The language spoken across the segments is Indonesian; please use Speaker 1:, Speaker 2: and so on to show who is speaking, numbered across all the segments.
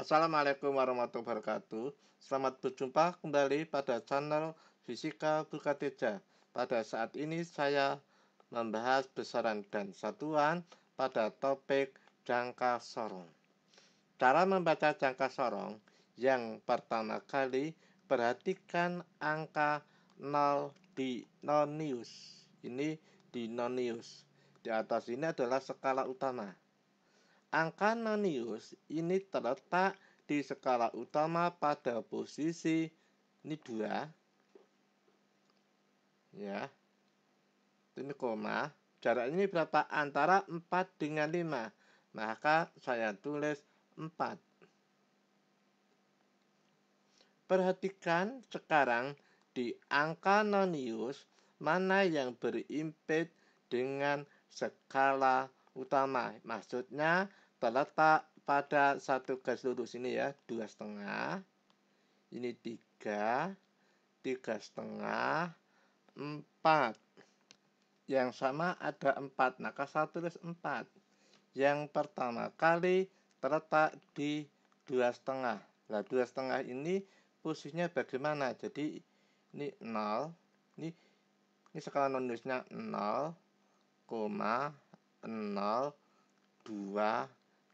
Speaker 1: Assalamualaikum warahmatullahi wabarakatuh. Selamat berjumpa kembali pada channel Fisika Bukateja. Pada saat ini saya membahas besaran dan satuan pada topik jangka sorong. Cara membaca jangka sorong yang pertama kali perhatikan angka 0 di nonius. Ini di nonius. Di atas ini adalah skala utama. Angka nonius ini terletak di skala utama pada posisi ini dua ya ini koma jarak ini berapa antara 4 dengan 5 maka saya tulis 4 perhatikan sekarang di angka nonius mana yang berimpit dengan skala utama maksudnya terletak pada satu garis lurus ini ya dua setengah ini tiga tiga setengah empat yang sama ada empat maka nah, saya tulis empat yang pertama kali terletak di dua setengah lah dua setengah ini posisinya bagaimana jadi ini nol ini ini skala nulisnya nol koma nol dua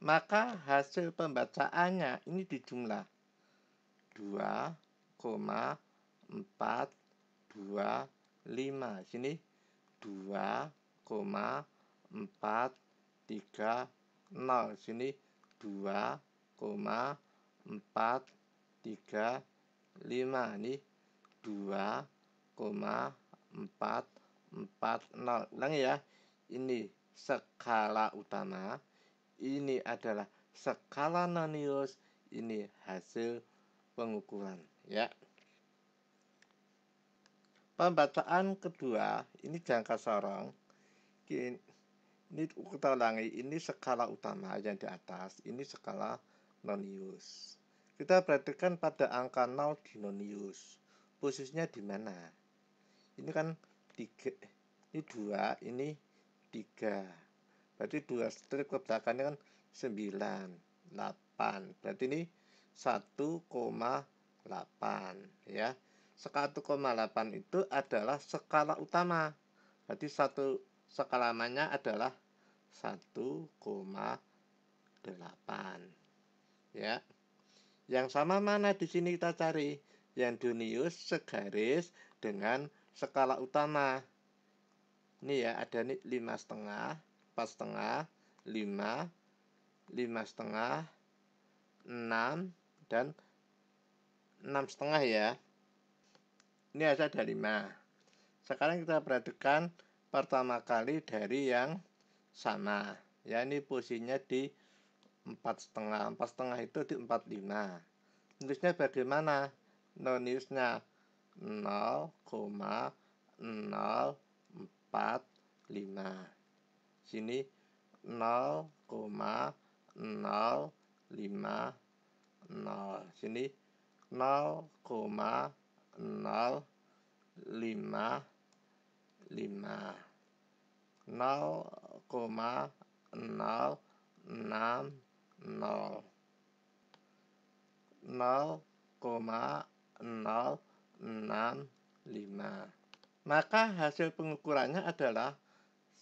Speaker 1: maka hasil pembacaannya ini dijumlah 2,425 sini 2,430 sini 2,435 ini 2,440 ulang ya ini skala utama ini adalah skala nonius, ini hasil pengukuran ya. Pembacaan kedua, ini jangka sorong. Ini kita ulangi, ini skala utama yang di atas, ini skala nonius. Kita perhatikan pada angka 0 di nonius. Posisinya di mana? Ini kan tiga. ini dua. ini tiga. Berarti dua strip ke belakangnya kan 9, 8. Berarti ini 1,8 ya. 1,8 itu adalah skala utama. Berarti satu skala skalamannya adalah 1,8 ya. Yang sama mana di sini kita cari? Yang Dunius segaris dengan skala utama. Ini ya, ada nih lima setengah, empat setengah, lima, lima setengah, enam, dan enam setengah ya. Ini aja ada lima. Sekarang kita perhatikan pertama kali dari yang sana. Ya ini posisinya di empat setengah, empat setengah itu di empat lima. Nulisnya bagaimana? Nulisnya 0,045 sini 0,050 sini 0,055 0,060 0,065 maka hasil pengukurannya adalah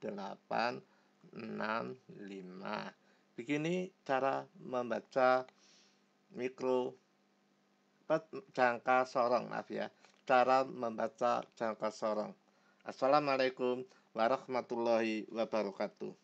Speaker 1: 865. Begini cara membaca mikro jangka sorong, maaf ya. Cara membaca jangka sorong. Assalamualaikum warahmatullahi wabarakatuh.